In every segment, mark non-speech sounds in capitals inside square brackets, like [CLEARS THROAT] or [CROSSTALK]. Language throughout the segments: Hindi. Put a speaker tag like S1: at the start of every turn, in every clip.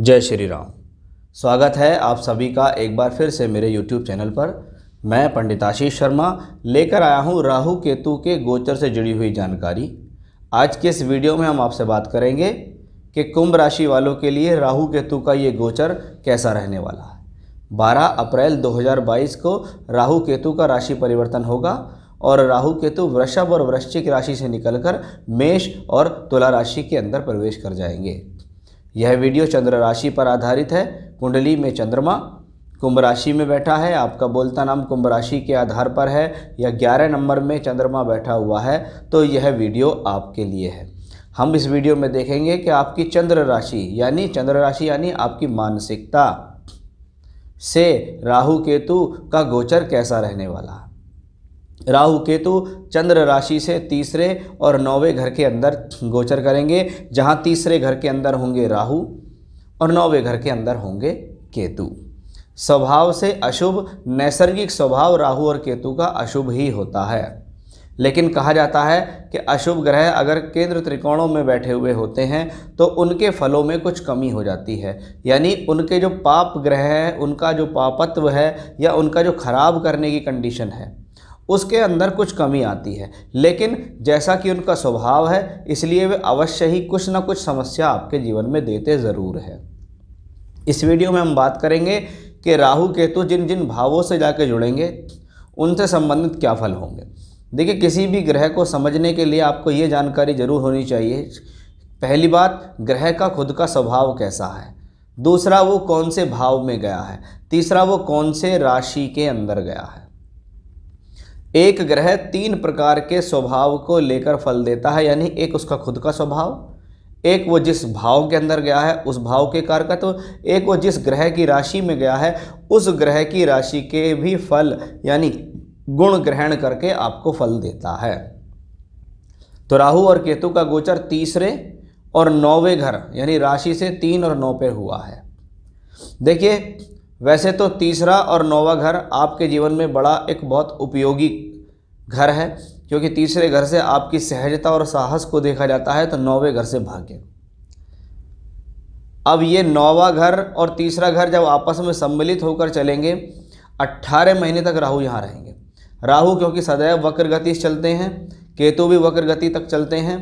S1: जय श्री राम स्वागत है आप सभी का एक बार फिर से मेरे YouTube चैनल पर मैं पंडित आशीष शर्मा लेकर आया हूँ राहु केतु के गोचर से जुड़ी हुई जानकारी आज के इस वीडियो में हम आपसे बात करेंगे कि कुंभ राशि वालों के लिए राहु केतु का ये गोचर कैसा रहने वाला है 12 अप्रैल 2022 को राहु केतु का राशि परिवर्तन होगा और राहु केतु वृषभ और वृश्चिक राशि से निकलकर मेष और तुला राशि के अंदर प्रवेश कर जाएंगे यह वीडियो चंद्र राशि पर आधारित है कुंडली में चंद्रमा कुंभ राशि में बैठा है आपका बोलता नाम कुंभ राशि के आधार पर है या ग्यारह नंबर में चंद्रमा बैठा हुआ है तो यह वीडियो आपके लिए है हम इस वीडियो में देखेंगे कि आपकी चंद्र राशि यानी चंद्र राशि यानी आपकी मानसिकता से राहु केतु का गोचर कैसा रहने वाला है राहु केतु चंद्र राशि से तीसरे और नौवें घर के अंदर गोचर करेंगे जहाँ तीसरे घर के अंदर होंगे राहु और नौवें घर के अंदर होंगे केतु स्वभाव से अशुभ नैसर्गिक स्वभाव राहु और केतु का अशुभ ही होता है लेकिन कहा जाता है कि अशुभ ग्रह अगर केंद्र त्रिकोणों में बैठे हुए होते हैं तो उनके फलों में कुछ कमी हो जाती है यानी उनके जो पाप ग्रह हैं उनका जो पापत्व है या उनका जो खराब करने की कंडीशन है उसके अंदर कुछ कमी आती है लेकिन जैसा कि उनका स्वभाव है इसलिए वे अवश्य ही कुछ ना कुछ समस्या आपके जीवन में देते ज़रूर है इस वीडियो में हम बात करेंगे कि राहु केतु जिन जिन भावों से जाके जुड़ेंगे उनसे संबंधित क्या फल होंगे देखिए किसी भी ग्रह को समझने के लिए आपको ये जानकारी ज़रूर होनी चाहिए पहली बात ग्रह का खुद का स्वभाव कैसा है दूसरा वो कौन से भाव में गया है तीसरा वो कौन से राशि के अंदर गया है एक ग्रह तीन प्रकार के स्वभाव को लेकर फल देता है यानी एक उसका खुद का स्वभाव एक वो जिस भाव के अंदर गया है उस भाव के कारकत्व तो एक वो जिस ग्रह की राशि में गया है उस ग्रह की राशि के भी फल यानी गुण ग्रहण करके आपको फल देता है तो राहु और केतु का गोचर तीसरे और नौवे घर यानी राशि से तीन और नौ पे हुआ है देखिए वैसे तो तीसरा और नौवा घर आपके जीवन में बड़ा एक बहुत उपयोगी घर है क्योंकि तीसरे घर से आपकी सहजता और साहस को देखा जाता है तो नौवें घर से भाग्य अब ये नौवा घर और तीसरा घर जब आपस में सम्मिलित होकर चलेंगे अट्ठारह महीने तक राहु यहाँ रहेंगे राहु क्योंकि सदैव वक्र गति चलते हैं केतु भी वक्र गति तक चलते हैं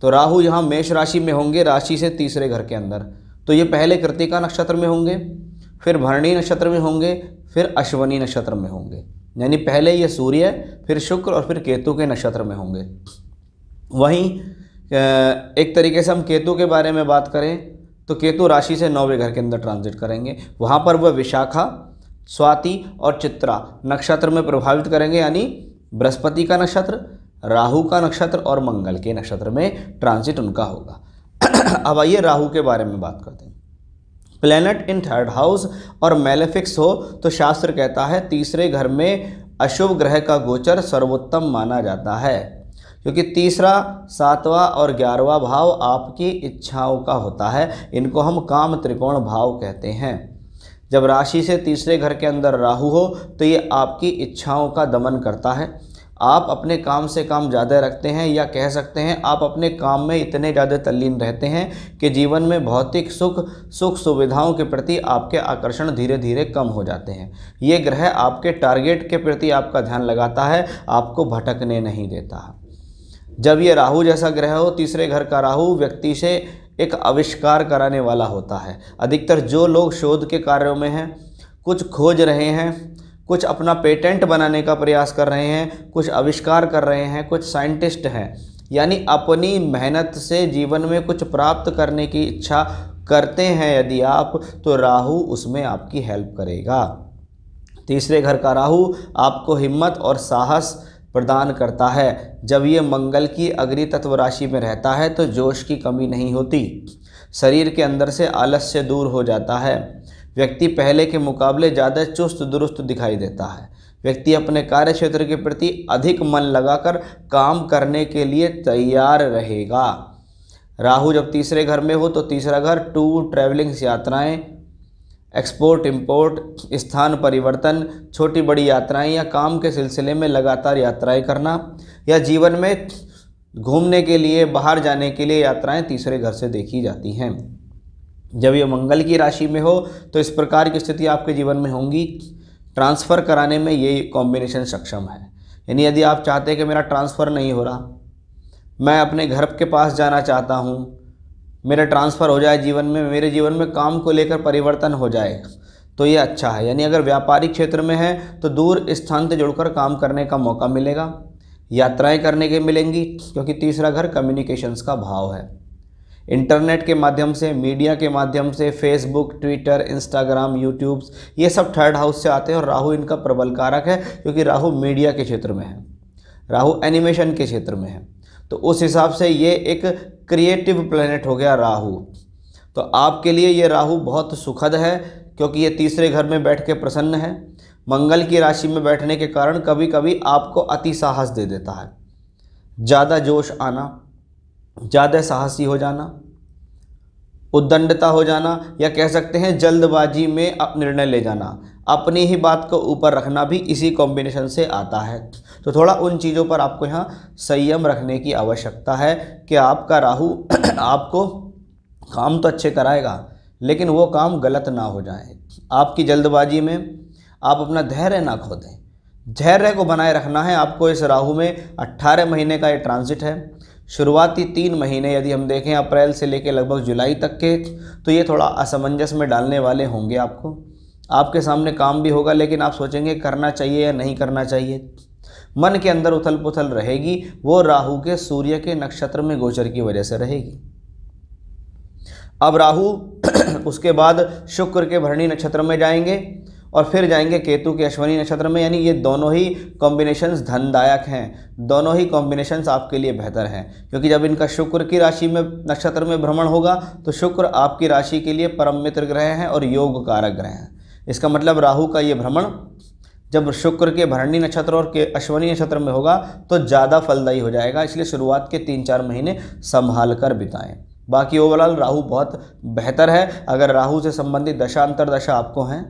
S1: तो राहु यहाँ मेष राशि में होंगे राशि से तीसरे घर के अंदर तो ये पहले कृतिका नक्षत्र में होंगे फिर भरणी नक्षत्र में होंगे फिर अश्वनी नक्षत्र में होंगे यानी पहले ये सूर्य फिर शुक्र और फिर केतु के नक्षत्र में होंगे वहीं एक तरीके से हम केतु के बारे में बात करें तो केतु राशि से नौवें घर के अंदर ट्रांजिट करेंगे वहाँ पर वह विशाखा स्वाति और चित्रा नक्षत्र में प्रभावित करेंगे यानी बृहस्पति का नक्षत्र राहु का नक्षत्र और मंगल के नक्षत्र में ट्रांजिट उनका होगा [CLEARS THROAT] अब आइए राहु के बारे में बात करते हैं प्लैनेट इन थर्ड हाउस और मेलेफिक्स हो तो शास्त्र कहता है तीसरे घर में अशुभ ग्रह का गोचर सर्वोत्तम माना जाता है क्योंकि तीसरा सातवां और ग्यारहवा भाव आपकी इच्छाओं का होता है इनको हम काम त्रिकोण भाव कहते हैं जब राशि से तीसरे घर के अंदर राहु हो तो ये आपकी इच्छाओं का दमन करता है आप अपने काम से काम ज़्यादा रखते हैं या कह सकते हैं आप अपने काम में इतने ज़्यादा तल्लीन रहते हैं कि जीवन में भौतिक सुख सुख सुविधाओं के प्रति आपके आकर्षण धीरे धीरे कम हो जाते हैं ये ग्रह आपके टारगेट के प्रति आपका ध्यान लगाता है आपको भटकने नहीं देता जब ये राहु जैसा ग्रह हो तीसरे घर का राहु व्यक्ति से एक आविष्कार कराने वाला होता है अधिकतर जो लोग शोध के कार्यों में हैं कुछ खोज रहे हैं कुछ अपना पेटेंट बनाने का प्रयास कर रहे हैं कुछ आविष्कार कर रहे हैं कुछ साइंटिस्ट हैं यानी अपनी मेहनत से जीवन में कुछ प्राप्त करने की इच्छा करते हैं यदि आप तो राहु उसमें आपकी हेल्प करेगा तीसरे घर का राहु आपको हिम्मत और साहस प्रदान करता है जब ये मंगल की अग्नि तत्व राशि में रहता है तो जोश की कमी नहीं होती शरीर के अंदर से आलस्य दूर हो जाता है व्यक्ति पहले के मुकाबले ज़्यादा चुस्त दुरुस्त दिखाई देता है व्यक्ति अपने कार्य क्षेत्र के प्रति अधिक मन लगाकर काम करने के लिए तैयार रहेगा राहु जब तीसरे घर में हो तो तीसरा घर टूर ट्रैवलिंग्स यात्राएं एक्सपोर्ट इंपोर्ट स्थान परिवर्तन छोटी बड़ी यात्राएं या काम के सिलसिले में लगातार यात्राएं करना या जीवन में घूमने के लिए बाहर जाने के लिए यात्राएं तीसरे घर से देखी जाती हैं जब ये मंगल की राशि में हो तो इस प्रकार की स्थिति आपके जीवन में होंगी ट्रांसफ़र कराने में ये कॉम्बिनेशन सक्षम है यानी यदि आप चाहते हैं कि मेरा ट्रांसफ़र नहीं हो रहा मैं अपने घर के पास जाना चाहता हूँ मेरा ट्रांसफ़र हो जाए जीवन में मेरे जीवन में काम को लेकर परिवर्तन हो जाए तो ये अच्छा है यानी अगर व्यापारिक क्षेत्र में है तो दूर स्थान से जुड़कर काम करने का मौका मिलेगा यात्राएं करने के मिलेंगी क्योंकि तीसरा घर कम्युनिकेशंस का भाव है इंटरनेट के माध्यम से मीडिया के माध्यम से फेसबुक ट्विटर इंस्टाग्राम यूट्यूब ये सब थर्ड हाउस से आते हैं और राहु इनका प्रबल कारक है क्योंकि राहु मीडिया के क्षेत्र में है राहु एनिमेशन के क्षेत्र में है तो उस हिसाब से ये एक क्रिएटिव प्लेनेट हो गया राहु तो आपके लिए ये राहु बहुत सुखद है क्योंकि ये तीसरे घर में बैठ के प्रसन्न है मंगल की राशि में बैठने के कारण कभी कभी आपको अति साहस दे देता है ज़्यादा जोश आना ज़्यादा साहसी हो जाना उद्दंडता हो जाना या कह सकते हैं जल्दबाजी में अप निर्णय ले जाना अपनी ही बात को ऊपर रखना भी इसी कॉम्बिनेशन से आता है तो थोड़ा उन चीज़ों पर आपको यहाँ संयम रखने की आवश्यकता है कि आपका राहु [CLEARS THROAT] आपको काम तो अच्छे कराएगा लेकिन वो काम गलत ना हो जाए आपकी जल्दबाजी में आप अपना धैर्य ना खो दें धैर्य को बनाए रखना है आपको इस राहु में 18 महीने का ये ट्रांजिट है शुरुआती तीन महीने यदि हम देखें अप्रैल से लेकर लगभग जुलाई तक के तो ये थोड़ा असमंजस में डालने वाले होंगे आपको आपके सामने काम भी होगा लेकिन आप सोचेंगे करना चाहिए या नहीं करना चाहिए मन के अंदर उथल पुथल रहेगी वो राहु के सूर्य के नक्षत्र में गोचर की वजह से रहेगी अब राहु [CLEARS THROAT] उसके बाद शुक्र के भरणी नक्षत्र में जाएंगे और फिर जाएंगे केतु के अश्वनी नक्षत्र में यानी ये दोनों ही कॉम्बिनेशंस धनदायक हैं दोनों ही कॉम्बिनेशंस आपके लिए बेहतर हैं क्योंकि जब इनका शुक्र की राशि में नक्षत्र में भ्रमण होगा तो शुक्र आपकी राशि के लिए परम मित्र ग्रह हैं और योग कारक ग्रह हैं इसका मतलब राहु का ये भ्रमण जब शुक्र के भरणी नक्षत्र और के अश्वनी नक्षत्र में होगा तो ज़्यादा फलदायी हो जाएगा इसलिए शुरुआत के तीन चार महीने संभाल कर बिताएँ बाकी ओवरऑल राहु बहुत बेहतर है अगर राहु से संबंधित दशांतर दशा आपको हैं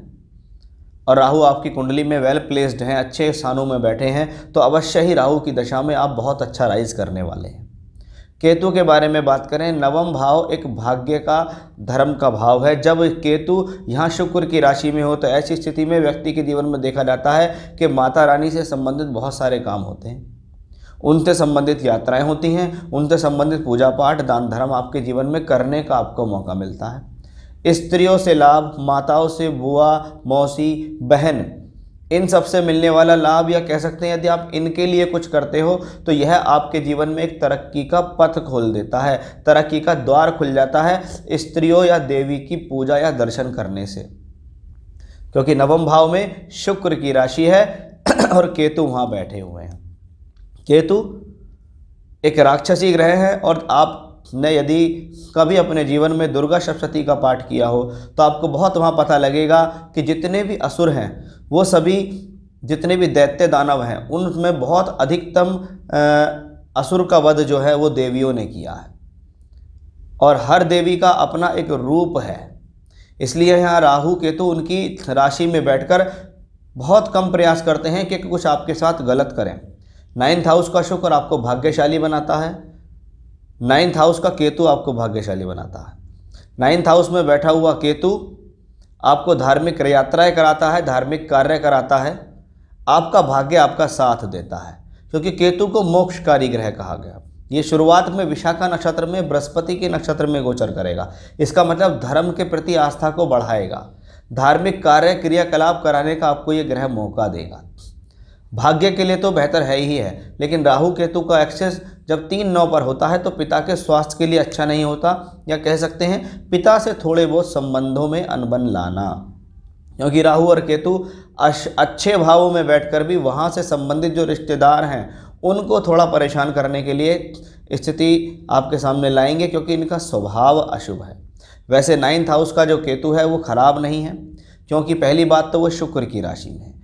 S1: और राहु आपकी कुंडली में वेल प्लेस्ड हैं अच्छे स्थानों में बैठे हैं तो अवश्य ही राहु की दशा में आप बहुत अच्छा राइज करने वाले हैं केतु के बारे में बात करें नवम भाव एक भाग्य का धर्म का भाव है जब केतु यहाँ शुक्र की राशि में हो तो ऐसी स्थिति में व्यक्ति के जीवन में देखा जाता है कि माता रानी से संबंधित बहुत सारे काम होते हैं उनसे संबंधित यात्राएं होती हैं उनसे संबंधित पूजा पाठ दान धर्म आपके जीवन में करने का आपको मौका मिलता है स्त्रियों से लाभ माताओं से बुआ मौसी बहन इन सब से मिलने वाला लाभ या कह सकते हैं यदि आप इनके लिए कुछ करते हो तो यह आपके जीवन में एक तरक्की का पथ खोल देता है तरक्की का द्वार खुल जाता है स्त्रियों या देवी की पूजा या दर्शन करने से क्योंकि नवम भाव में शुक्र की राशि है [CLEARS THROAT] और केतु वहाँ बैठे हुए हैं केतु एक राक्षसी ग्रह है और आप ने यदि कभी अपने जीवन में दुर्गा सप्तशती का पाठ किया हो तो आपको बहुत वहाँ पता लगेगा कि जितने भी असुर हैं वो सभी जितने भी दैत्य दानव हैं उनमें बहुत अधिकतम असुर का वध जो है वो देवियों ने किया है और हर देवी का अपना एक रूप है इसलिए यहाँ राहु केतु तो उनकी राशि में बैठकर बहुत कम प्रयास करते हैं कि कुछ आपके साथ गलत करें नाइन्थ हाउस का शुक्र आपको भाग्यशाली बनाता है नाइन्थ हाउस का केतु आपको भाग्यशाली बनाता है नाइन्थ हाउस में बैठा हुआ केतु आपको धार्मिक यात्राएं कराता है धार्मिक कार्य कराता है आपका भाग्य आपका साथ देता है क्योंकि केतु को मोक्षकारी ग्रह कहा गया ये शुरुआत में विशाखा नक्षत्र में बृहस्पति के नक्षत्र में गोचर करेगा इसका मतलब धर्म के प्रति आस्था को बढ़ाएगा धार्मिक कार्य क्रियाकलाप कराने का आपको ये ग्रह मौका देगा भाग्य के लिए तो बेहतर है ही है लेकिन राहु केतु का एक्सेस जब तीन नौ पर होता है तो पिता के स्वास्थ्य के लिए अच्छा नहीं होता या कह सकते हैं पिता से थोड़े बहुत संबंधों में अनबन लाना क्योंकि राहु और केतु अच्छे भावों में बैठकर भी वहाँ से संबंधित जो रिश्तेदार हैं उनको थोड़ा परेशान करने के लिए स्थिति आपके सामने लाएंगे क्योंकि इनका स्वभाव अशुभ है वैसे नाइन्थ हाउस का जो केतु है वो खराब नहीं है क्योंकि पहली बात तो वो शुक्र की राशि में है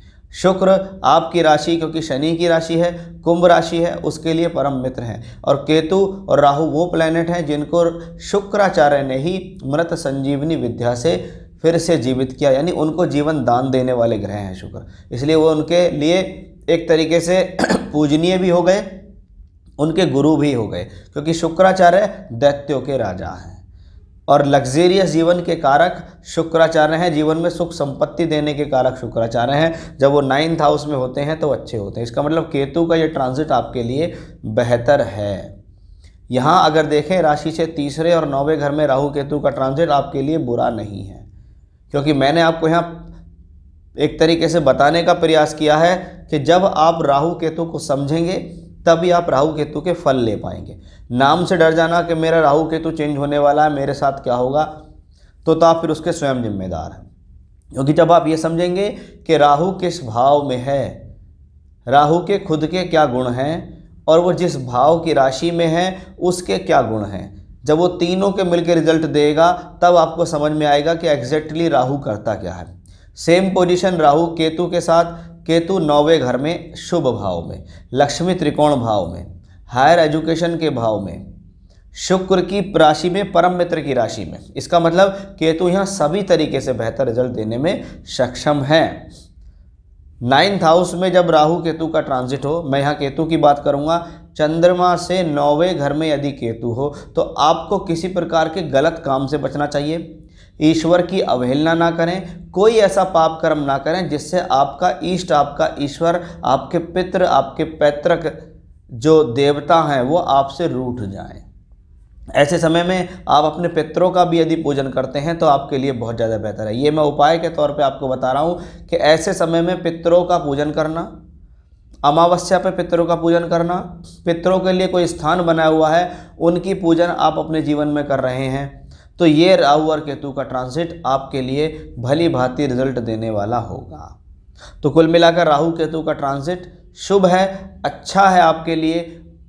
S1: शुक्र आपकी राशि क्योंकि शनि की राशि है कुंभ राशि है उसके लिए परम मित्र हैं और केतु और राहु वो प्लैनेट हैं जिनको शुक्राचार्य ने ही मृत संजीवनी विद्या से फिर से जीवित किया यानी उनको जीवन दान देने वाले ग्रह हैं शुक्र इसलिए वो उनके लिए एक तरीके से [CLEARS THROAT] पूजनीय भी हो गए उनके गुरु भी हो गए क्योंकि शुक्राचार्य दैत्यों के राजा हैं और लग्जेरियस जीवन के कारक शुक्राचार्य हैं जीवन में सुख संपत्ति देने के कारक शुक्राचार्य हैं जब वो नाइन्थ हाउस में होते हैं तो अच्छे होते हैं इसका मतलब केतु का ये ट्रांजिट आपके लिए बेहतर है यहाँ अगर देखें राशि से तीसरे और नौवें घर में राहु केतु का ट्रांजिट आपके लिए बुरा नहीं है क्योंकि मैंने आपको यहाँ एक तरीके से बताने का प्रयास किया है कि जब आप राहु केतु को समझेंगे तभी आप राहु केतु के फल ले पाएंगे नाम से डर जाना कि मेरा राहु केतु चेंज होने वाला है मेरे साथ क्या होगा तो, तो, आप फिर उसके स्वयं जिम्मेदार हैं क्योंकि जब आप ये समझेंगे कि राहु किस भाव में है राहु के खुद के क्या गुण हैं और वो जिस भाव की राशि में है उसके क्या गुण हैं जब वो तीनों के मिलकर रिजल्ट देगा तब आपको समझ में आएगा कि एग्जैक्टली राहु करता क्या है सेम पोजीशन राहु केतु के साथ केतु नौवे घर में शुभ भाव में लक्ष्मी त्रिकोण भाव में हायर एजुकेशन के भाव में शुक्र की राशि में परम मित्र की राशि में इसका मतलब केतु यहाँ सभी तरीके से बेहतर रिजल्ट देने में सक्षम है नाइन्थ हाउस में जब राहु केतु का ट्रांजिट हो मैं यहाँ केतु की बात करूँगा चंद्रमा से नौवे घर में यदि केतु हो तो आपको किसी प्रकार के गलत काम से बचना चाहिए ईश्वर की अवहेलना ना करें कोई ऐसा पाप कर्म ना करें जिससे आपका ईष्ट आपका ईश्वर आपके पितृ आपके पैतृक जो देवता हैं वो आपसे रूठ जाएं ऐसे समय में आप अपने पितरों का भी यदि पूजन करते हैं तो आपके लिए बहुत ज़्यादा बेहतर है ये मैं उपाय के तौर पे आपको बता रहा हूँ कि ऐसे समय में पितरों का पूजन करना अमावस्या पे पितरों का पूजन करना पितरों के लिए कोई स्थान बना हुआ है उनकी पूजन आप अपने जीवन में कर रहे हैं तो ये राहु और केतु का ट्रांसिट आपके लिए भली भांति रिजल्ट देने वाला होगा तो कुल मिलाकर राहु केतु का ट्रांसिट शुभ है अच्छा है आपके लिए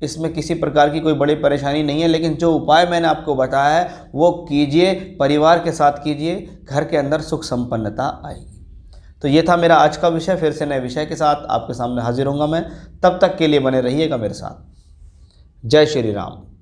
S1: इसमें किसी प्रकार की कोई बड़ी परेशानी नहीं है लेकिन जो उपाय मैंने आपको बताया है वो कीजिए परिवार के साथ कीजिए घर के अंदर सुख संपन्नता आएगी तो ये था मेरा आज का विषय फिर से नए विषय के साथ आपके सामने हाजिर होंगे मैं तब तक के लिए बने रहिएगा मेरे साथ जय श्री राम